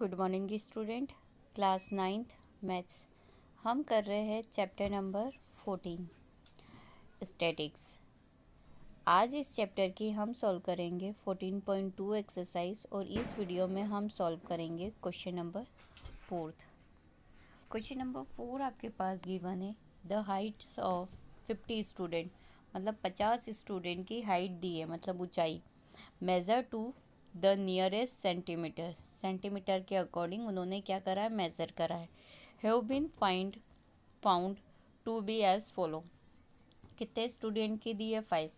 Good morning student class ninth maths हम कर रहे हैं चैप्टर नंबर फोर्टीन स्टैटिक्स आज इस चैप्टर की हम सॉल्व करेंगे फोर्टीन पॉइंट टू एक्सरसाइज और इस वीडियो में हम सॉल्व करेंगे question number fourth question number four आपके पास गिवन है the heights of fifty student मतलब पचास स्टूडेंट की हाइट दी है मतलब ऊंचाई measure to the nearest centimetre centimetre के अकॉर्डिंग उन्होंने क्या करा है मेज़र करा है have been find found to be as follow कितने स्टूडेंट की दी है फाइव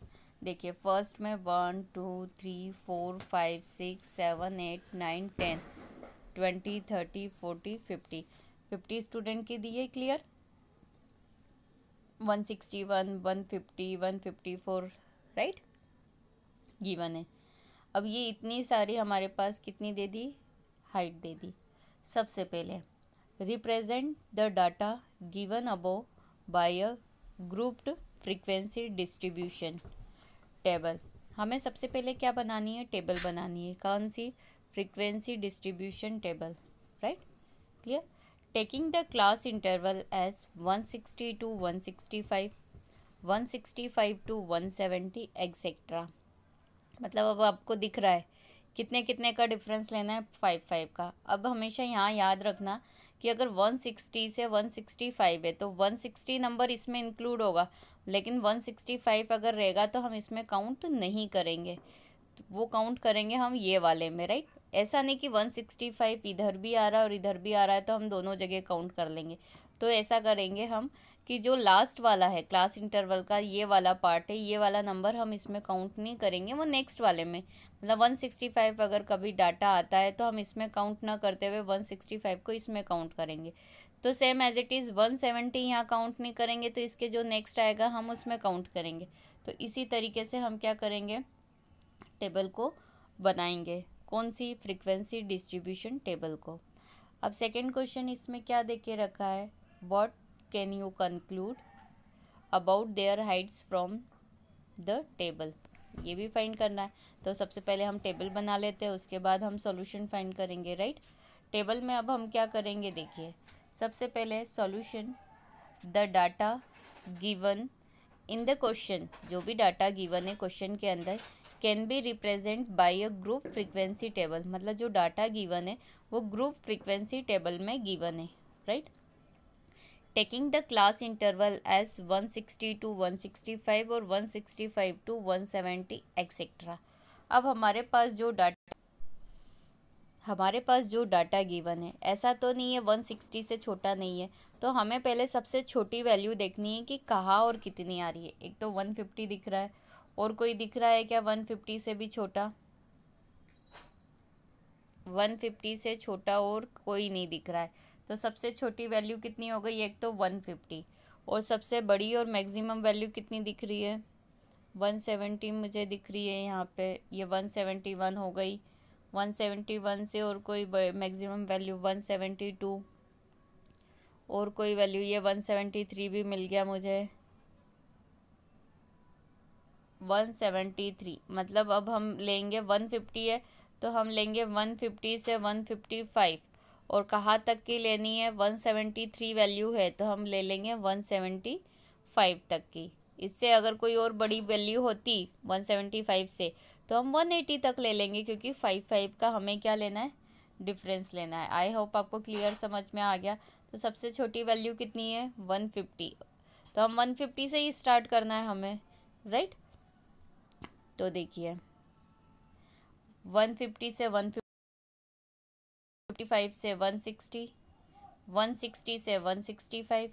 देखिए फर्स्ट में one two three four five six seven eight nine ten twenty thirty forty fifty fifty student की दी है clear one sixty one one fifty one fifty four right given है अब ये इतनी सारी हमारे पास कितनी दे दी हाइट दे दी सबसे पहले represent the data given above by a grouped frequency distribution table हमें सबसे पहले क्या बनानी है टेबल बनानी है कौन सी frequency distribution table right clear taking the class interval as one sixty to one one sixty five sixty five to one seventy etcetera मतलब अब आपको दिख रहा है कितने कितने का डिफरेंस लेना है फाइव फाइव का अब हमेशा यहाँ याद रखना कि अगर वन सिक्सटी से वन सिक्सटी फाइव है तो वन सिक्सटी नंबर इसमें इंक्लूड होगा लेकिन वन सिक्सटी फाइव अगर रहेगा तो हम इसमें काउंट नहीं करेंगे तो वो काउंट करेंगे हम ये वाले में राइट ऐसा नहीं कि वन सिक्सटी फाइव इधर भी आ रहा है और इधर भी आ रहा है तो हम दोनों जगह काउंट कर लेंगे तो ऐसा करेंगे हम कि जो लास्ट वाला है क्लास इंटरवल का ये वाला पार्ट है ये वाला नंबर हम इसमें काउंट नहीं करेंगे वो नेक्स्ट वाले में मतलब 165 अगर कभी डाटा आता है तो हम इसमें काउंट ना करते हुए 165 को इसमें काउंट करेंगे तो same as it is 170 seventy यहाँ काउंट नहीं करेंगे तो इसके जो नेक्स्ट आएगा हम उसमें काउंट करेंगे तो इसी तरीके से हम क्या करेंगे टेबल को बनाएंगे कौन सी फ्रिक्वेंसी डिस्ट्रीब्यूशन टेबल को अब सेकेंड क्वेश्चन इसमें क्या दे के रखा है what can you conclude about their heights from the table ये भी फाइंड करना है तो सबसे पहले हम टेबल बना लेते हैं उसके बाद हम सॉल्यूशन फाइंड करेंगे राइट टेबल में अब हम क्या करेंगे देखिए सबसे पहले solution the data given in the question जो भी डाटा गिवन है क्वेश्चन के अंदर can be represent by a group frequency table मतलब जो डाटा गिवन है वो ग्रुप फ्रीक्वेंसी टेबल में गिवन है right taking the class interval as 160 to 165 और 165 to 170 एक्सेट्रा अब हमारे पास जो डाटा हमारे पास जो डाटा गिवन है ऐसा तो नहीं है सिक्सटी से छोटा नहीं है तो हमें पहले सबसे छोटी वैल्यू देखनी है कि कहाँ और कितनी आ रही है एक तो वन फिफ्टी दिख रहा है और कोई दिख रहा है क्या वन फिफ्टी से भी छोटा वन फिफ्टी से छोटा और कोई नहीं दिख रहा है तो सबसे छोटी वैल्यू कितनी हो गई एक तो वन फिफ्टी और सबसे बड़ी और मैक्सिमम वैल्यू कितनी दिख रही है वन सेवेंटी मुझे दिख रही है यहाँ पे ये वन सेवेंटी वन हो गई वन सेवेंटी वन से और कोई maximum value one seventy two और कोई वैल्यू ये वन सेवेंटी थ्री भी मिल गया मुझे वन सेवेंटी थ्री मतलब अब हम लेंगे वन फिफ्टी है तो हम लेंगे वन फिफ्टी से वन फिफ्टी फाइव और कहाँ तक की लेनी है 173 वैल्यू है तो हम ले लेंगे 175 तक की इससे अगर कोई और बड़ी वैल्यू होती 175 से तो हम 180 तक ले लेंगे क्योंकि 55 का हमें क्या लेना है डिफरेंस लेना है आई होप आपको क्लियर समझ में आ गया तो सबसे छोटी वैल्यू कितनी है 150 तो हम 150 से ही स्टार्ट करना है हमें राइट तो देखिए 150 से 150 145 फाइव से वन सिक्सटी वन सिक्सटी से one sixty five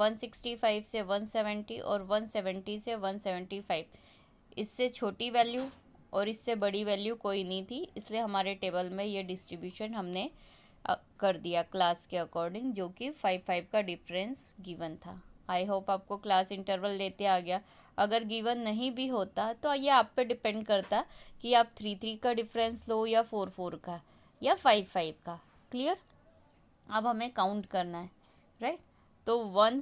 one sixty five से वन सेवेंटी और वन सेवेंटी से वन सेवेंटी फाइव इससे छोटी वैल्यू और इससे बड़ी वैल्यू कोई नहीं थी इसलिए हमारे टेबल में ये डिस्ट्रीब्यूशन हमने कर दिया क्लास के अकॉर्डिंग जो कि फाइव फाइव का डिफरेंस गिवन था आई होप आपको क्लास इंटरवल लेते आ गया अगर गिवन नहीं भी होता तो ये आप पे डिपेंड करता कि आप थ्री थ्री का डिफरेंस लो या फोर फोर का या फाइव फाइव का क्लियर अब हमें काउंट करना है राइट तो वन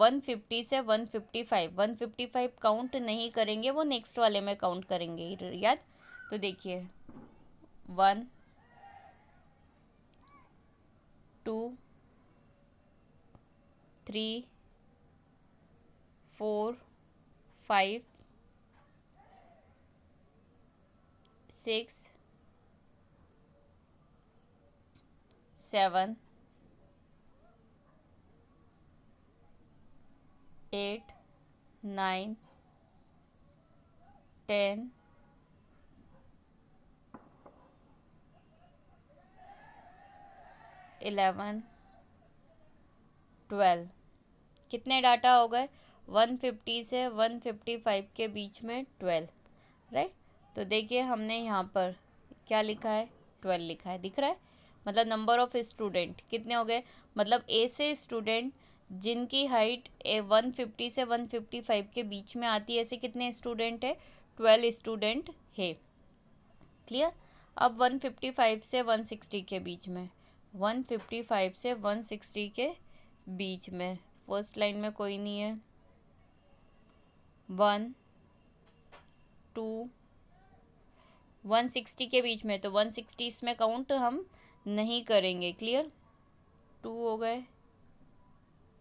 वन फिफ्टी से one fifty five one fifty five count नहीं करेंगे वो नेक्स्ट वाले में काउंट करेंगे याद तो देखिए one two three four five six seven eight nine ten eleven twelve कितने डाटा हो गए वन फिफ्टी से वन फिफ्टी फाइव के बीच में ट्वेल्व राइट तो देखिए हमने यहाँ पर क्या लिखा है ट्वेल्व लिखा है दिख रहा है मतलब नंबर ऑफ स्टूडेंट कितने हो गए मतलब ऐसे स्टूडेंट जिनकी हाइट ए फिफ्टी से फाइव के बीच में आती है ऐसे कितने स्टूडेंट है ट्वेल्व स्टूडेंट है क्लियर अब वन फिफ्टी फाइव से वन सिक्सटी के बीच में वन फिफ्टी फाइव से वन सिक्सटी के बीच में फर्स्ट लाइन में कोई नहीं है वन टू वन सिक्सटी के बीच में तो वन सिक्सटी इसमें काउंट हम नहीं करेंगे क्लियर टू हो गए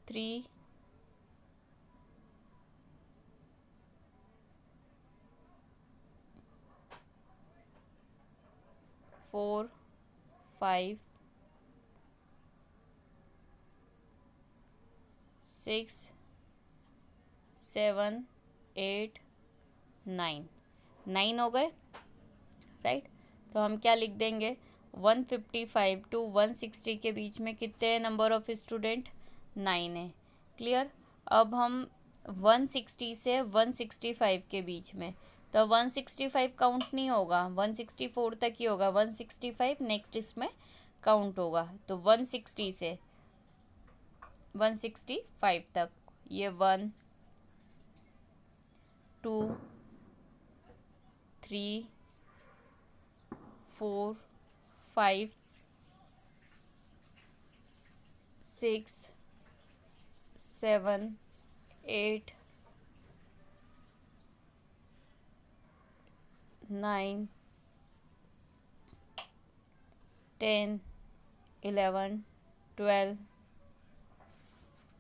three four five six seven eight nine nine हो गए राइट right? तो हम क्या लिख देंगे 155 टू 160 के बीच में कितने नंबर ऑफ़ स्टूडेंट नाइन है क्लियर अब हम 160 से 165 के बीच में तो 165 काउंट नहीं होगा 164 तक ही होगा 165 नेक्स्ट इसमें काउंट होगा तो 160 से 165 तक ये one two three four five, six, seven, eight, nine, ten, eleven, twelve,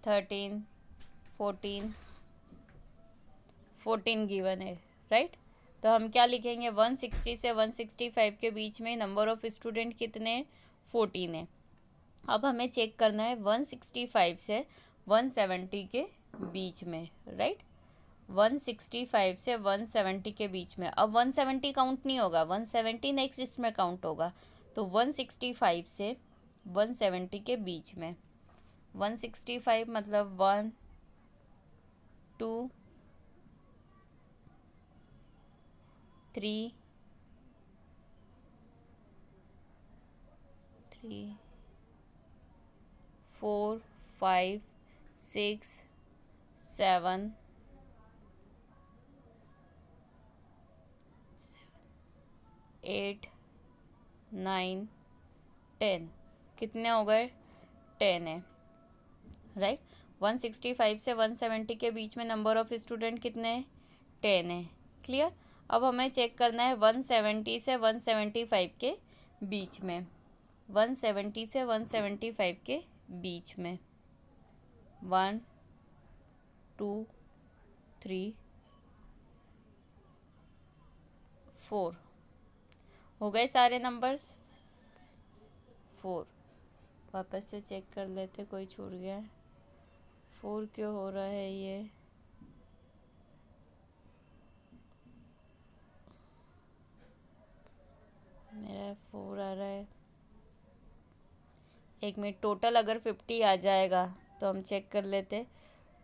thirteen, fourteen, fourteen given a right तो हम क्या लिखेंगे 160 से 165 के बीच में नंबर ऑफ़ स्टूडेंट कितने फोर्टीन है अब हमें चेक करना है 165 से 170 के बीच में राइट 165 से 170 के बीच में अब 170 काउंट नहीं होगा 170 नेक्स्ट इसमें काउंट होगा तो 165 से 170 के बीच में 165 मतलब one two three four five six seven eight nine ten कितने हो गए टेन है राइट वन सिक्सटी फाइव से वन सेवेंटी के बीच में नंबर ऑफ स्टूडेंट कितने हैं टेन है क्लियर अब हमें चेक करना है वन सेवेंटी से वन सेवेंटी फाइव के बीच में वन सेवेंटी से वन सेवेंटी फाइव के बीच में वन टू थ्री फोर हो गए सारे नंबर्स फोर वापस से चेक कर लेते कोई छूट गया फोर क्यों हो रहा है ये है फोर आ रहा है एक मिनट टोटल अगर फिफ्टी आ जाएगा तो हम चेक कर लेते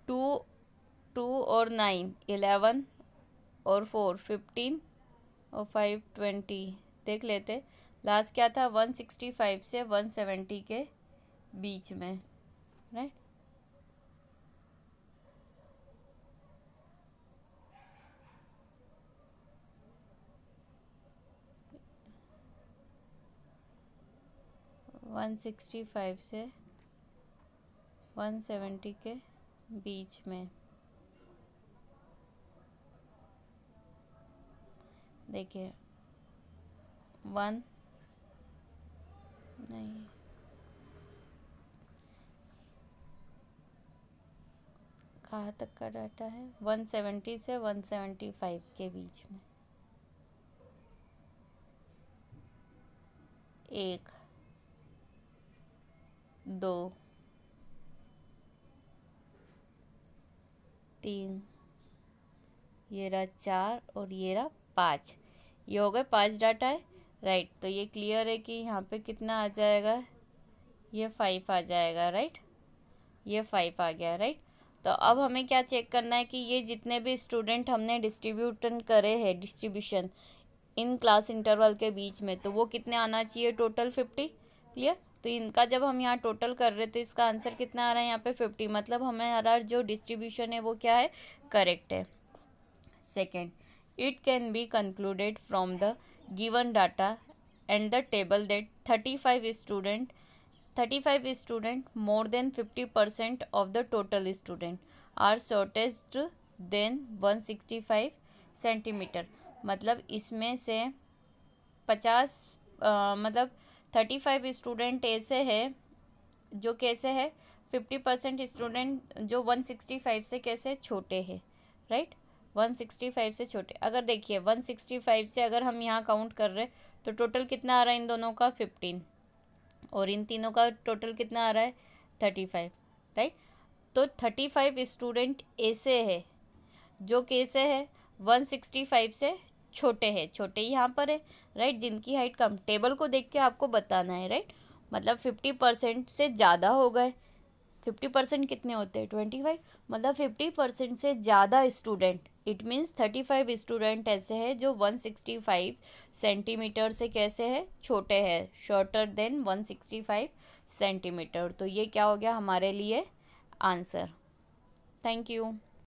टू टू और नाइन एलेवन और फोर फिफ्टीन और फाइव ट्वेंटी देख लेते लास्ट क्या था वन सिक्सटी फाइव से वन सेवेंटी के बीच में राइट 165 से 170 के बीच में देखिए वन नहीं कहाँ तक का डाटा है 170 से 175 के बीच में एक दो तीन ये रहा चार और ये रहा पाँच ये हो गए पाँच डाटा है राइट तो ये क्लियर है कि यहाँ पे कितना आ जाएगा ये फाइव आ जाएगा राइट ये फाइव आ गया राइट तो अब हमें क्या चेक करना है कि ये जितने भी स्टूडेंट हमने डिस्ट्रीब्यूटन करे हैं डिस्ट्रीब्यूशन इन क्लास इंटरवल के बीच में तो वो कितने आना चाहिए टोटल फिफ्टी क्लियर तो इनका जब हम यहाँ टोटल कर रहे तो इसका आंसर कितना आ रहा है यहाँ पे फिफ्टी मतलब हमें हमारा जो डिस्ट्रीब्यूशन है वो क्या है करेक्ट है second it can be concluded from the given data and the table that thirty five student thirty five student more than fifty percent of the total student are shortest than one sixty five centimetre मतलब इसमें से पचास मतलब thirty five student ऐसे है जो कैसे है फिफ्टी परसेंट स्टूडेंट जो वन सिक्सटी फाइव से कैसे छोटे हैं राइट वन सिक्सटी फाइव से छोटे अगर देखिए वन सिक्सटी फाइव से अगर हम यहाँ काउंट कर रहे तो टोटल कितना आ रहा है इन दोनों का फिफ्टीन और इन तीनों का टोटल कितना आ रहा है थर्टी फाइव राइट तो थर्टी फाइव स्टूडेंट ऐसे है जो कैसे है वन सिक्सटी फाइव से छोटे हैं छोटे यहाँ पर है राइट जिनकी हाइट कम टेबल को देख के आपको बताना है राइट मतलब फिफ्टी परसेंट से ज़्यादा हो गए फिफ्टी परसेंट कितने होते हैं ट्वेंटी फाइव मतलब फिफ्टी परसेंट से ज़्यादा student it means thirty five student ऐसे हैं जो वन सिक्सटी फाइव सेंटीमीटर से कैसे है छोटे हैं shorter than one sixty five centimetre तो ये क्या हो गया हमारे लिए आंसर थैंक यू